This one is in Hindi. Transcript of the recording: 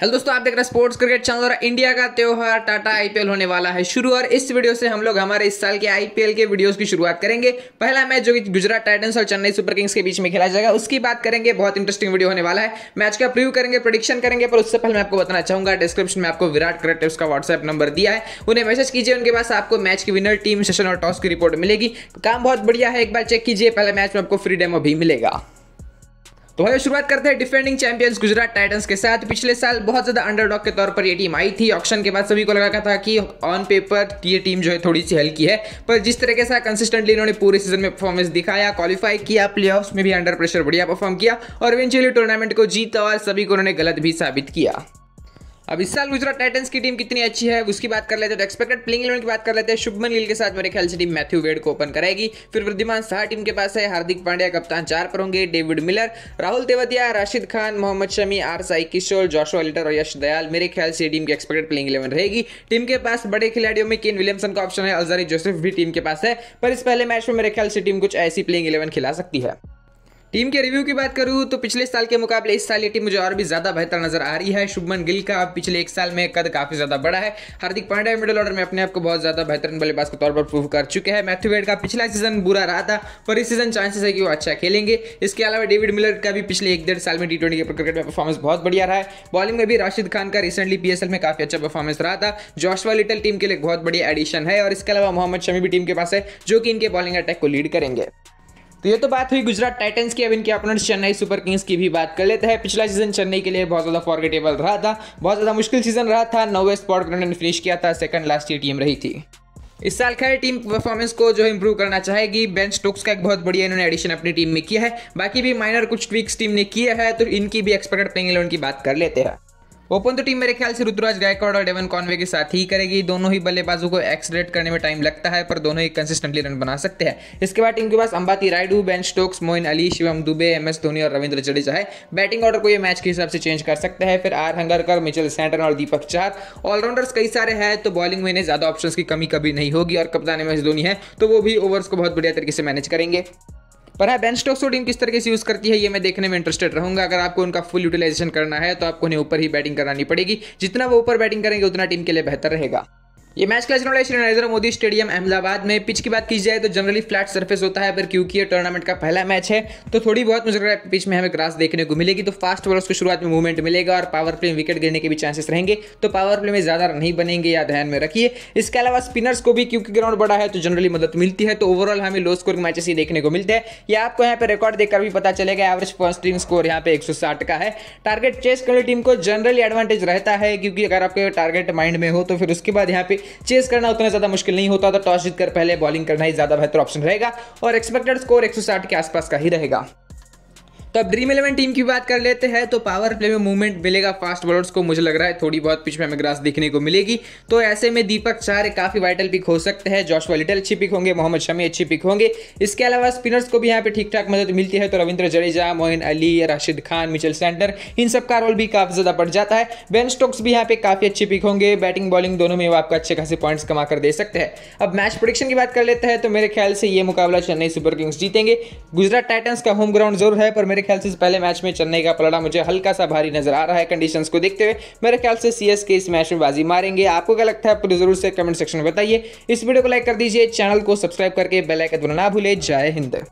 हेलो दोस्तों आप देख रहे हैं स्पोर्ट्स क्रिकेट चैनल और इंडिया का त्यौहार टाटा आईपीएल होने वाला है शुरू और इस वीडियो से हम लोग हमारे इस साल के आईपीएल के वीडियोस की शुरुआत करेंगे पहला मैच जो कि गुजरात टाइटंस और चेन्नई सुपर किंग्स के बीच में खेला जाएगा उसकी बात करेंगे बहुत इंटरेस्टिंग वीडियो होने वाला है मैच का प्रिव्यू करेंगे प्रोडिक्शन करेंगे पर उससे पहले मैं आपको बताना चाहूंगा डिस्क्रिप्शन में आपको विराट क्रिकेटिव का व्हाट्सएप नंबर दिया है उन्हें मैसेज कीजिए उनके पास आपको मैच की विनर टीम सेशन और टॉस की रिपोर्ट मिलेगी काम बहुत बढ़िया है एक बार चेक कीजिए पहले मैच में आपको फ्री डेमो भी मिलेगा तो भाई शुरुआत करते हैं डिफेंडिंग चैंपियंस गुजरात टाइटंस के साथ पिछले साल बहुत ज्यादा अंडरडॉग के तौर पर ये टीम आई थी ऑप्शन के बाद सभी को लगा था कि ऑन पेपर तो ये टीम जो है थोड़ी सी हल्की है पर जिस तरीके से कंसिस्टेंटली इन्होंने पूरे सीजन में परफॉर्मेंस दिखाया क्वालिफाई किया प्ले में भी अंडर प्रेशर बढ़िया परफॉर्म किया और इवेंचुअली टूर्नामेंट को जीता और सभी को उन्होंने गलत भी साबित किया अब इस साल गुजरात टाइटंस की टीम कितनी अच्छी है उसकी बात कर लेते हैं तो एक्सपेक्टेड प्लेइंग इलेवन की बात कर लेते हैं शुभमन गिल के साथ मेरे ख्याल से टीम मैथ्यू वेड को ओपन कराएगी फिर वृद्धिमान शाह टीम के पास है हार्दिक पांड्या कप्तान चार पर होंगे David Miller Rahul Tewatia Rashid Khan Mohammed Shami R Sai Kishore जोशो अल्टर और यश दयाल मेरे ख्याल से टीम की एक्सपेक्टेड प्लेइंग इलेवन रहेगी टीम के पास बड़े खिलाड़ियों में केन विलियमसन का ऑप्शन है अजारी जोसेफ भी टीम के पास है पर इस पहले मैच में मेरे ख्याल से टीम कुछ ऐसी प्लेइंग इलेवन खिला सकती है टीम के रिव्यू की बात करूं तो पिछले साल के मुकाबले इस साल ये टीम मुझे और भी ज़्यादा बेहतर नजर आ रही है शुभमन गिल का पिछले एक साल में कद काफ़ी ज़्यादा बड़ा है हार्दिक पांड्या मिडिल ऑर्डर में अपने आप को बहुत ज़्यादा बेहतरीन बल्लेबाज के तौर पर प्रूव कर चुके हैं मैथ्यू वेड का पिछला सीजन बुरा रहा था पर इस सीजन चांसेस है कि वो अच्छा खेलेंगे इसके अलावा डेविड मिलर का भी पिछले एक डेढ़ साल में टी ट्वेंटी क्रिकेट में परफॉर्मेंस बहुत बढ़िया रहा है बॉलिंग में भी राशिद खान का रिसेंटली पी में काफ़ी अच्छा परफॉर्मेंस रहा था जॉशवा लिटल टीम के लिए बहुत बढ़िया एडिशन है और इसके अलावा मोहम्मद शमी भी टीम के पास है जो कि इनके बॉलिंग अटैक को लीड करेंगे तो ये तो बात हुई गुजरात टाइटन्स की अब इनके अपोनेंट चेन्नई सुपर किंग्स की भी बात कर लेते हैं पिछला सीजन चेन्नई के लिए बहुत ज़्यादा फॉरगेटेबल रहा था बहुत ज़्यादा मुश्किल सीजन रहा था नौवे स्पॉट पर उन्होंने फिनिश किया था सेकंड लास्ट ईयर टीम रही थी इस साल खैर टीम परफॉर्मेंस को जो इंप्रूव करना चाहेगी बेंच स्टोक्स का एक बहुत बढ़िया इन्होंने एडिशन अपनी टीम में किया है बाकी भी माइनर कुछ ट्विक्स टीम ने किया है तो इनकी भी एक्सपेक्टेड प्लेइंग इलेवन की बात कर लेते हैं ओपन तो टीम मेरे ख्याल से रुतुराज गायकवाड़ और डेवन कॉनवे के साथ ही करेगी दोनों ही बल्लेबाजों को एक्सलेट करने में टाइम लगता है पर दोनों ही कंसिस्टेंटली रन बना सकते हैं इसके बाद टीम के पास Ambati Rayudu Ben Stokes Moeen Ali Shivam Dube M S Dhoni और रविंद्र जडेजा है बैटिंग ऑर्डर को ये मैच के हिसाब से चेंज कर सकते हैं फिर आर हंगरकर मिचल सैंटन और दीपक चार ऑलराउंडर्स कई सारे हैं तो बॉलिंग में इन्हें ज़्यादा ऑप्शन की कमी कभी नहीं होगी और कप्तान एम एस धोनी है तो वो भी ओवर्स को बहुत बढ़िया तरीके से मैनेज करेंगे पर हाँ बेन स्टोक्स टीम किस तरीके से यूज़ करती है ये मैं देखने में इंटरेस्टेड रहूंगा अगर आपको उनका फुल यूटिलाइजेशन करना है तो आपको उन्हें ऊपर ही बैटिंग करानी पड़ेगी जितना वो ऊपर बैटिंग करेंगे उतना टीम के लिए बेहतर रहेगा ये match class ground Shri Narendra Modi stadium Ahmedabad में पिच की बात की जाए तो जनरली फ्लैट सरफेस होता है पर क्योंकि ये टूर्नामेंट का पहला मैच है तो थोड़ी बहुत मुझे है पिच में हमें ग्रास देखने को मिलेगी तो फास्ट बॉलर्स को शुरुआत में मूवमेंट मिलेगा और पावर प्ले में विकेट गिरने के भी चांसेस रहेंगे तो पावर प्ले में ज़्यादा नहीं बनेंगे या ध्यान में रखिए इसके अलावा स्पिनर्स को भी क्योंकि ग्राउंड बड़ा है तो जनरली मदद मिलती है तो ओवरऑल हमें लो स्कोर मैचेस ही देखने को मिलते हैं या आपको यहाँ पर रिकॉर्ड देखकर भी पता चलेगा एवरेज फर्स्ट टीम स्कोर यहाँ पे एक का है टारगेट चेस करने टीम को जनरली एडवांटेज रहता है क्योंकि अगर आपके टारगेट माइंड में हो तो फिर उसके बाद यहाँ पे चेस करना उतना ज़्यादा मुश्किल नहीं होता तो टॉस जीतकर पहले बॉलिंग करना ही ज़्यादा बेहतर ऑप्शन रहेगा और एक्सपेक्टेड स्कोर एक के आसपास का ही रहेगा तो अब ड्रीम इलेवन टीम की बात कर लेते हैं तो पावर प्ले में मूवमेंट मिलेगा फास्ट बॉलर्स को मुझे लग रहा है थोड़ी बहुत पिछले में हमें ग्रास देखने को मिलेगी तो ऐसे में दीपक चार काफी वाइटल पिक हो सकते हैं जॉशवा लिटल अच्छी पिक होंगे मोहम्मद शमी अच्छी पिक होंगे इसके अलावा स्पिनर्स को भी यहाँ पे ठीक ठाक मदद मिलती है तो रविंद्र जडेजा मोहन अली राशिद खान मिचल सेंटर इन सब का रोल भी काफी ज्यादा बढ़ जाता है बेन स्टोक्स भी यहाँ पे काफी अच्छे पिक होंगे बैटिंग बॉलिंग दोनों में वो आपको अच्छे खासे पॉइंट्स कमा कर दे सकते हैं अब मैच प्रोडिक्शन की बात कर लेते हैं तो मेरे ख्याल से ये मुकाबला चेन्नई सुपर किंग्स जीतेंगे गुजरात टाइटन्स का होम ग्राउंड जरूर है पर मेरे ख्याल से इस पहले मैच में चेन्नई का पलड़ा मुझे हल्का सा भारी नजर आ रहा है कंडीशन को देखते हुए मेरे ख्याल से सी के इस मैच में बाजी मारेंगे आपको क्या लगता है पूरी जरूर से कमेंट सेक्शन में बताइए इस वीडियो को लाइक कर दीजिए चैनल को सब्सक्राइब करके बेलाइकन ना भूले जय हिंद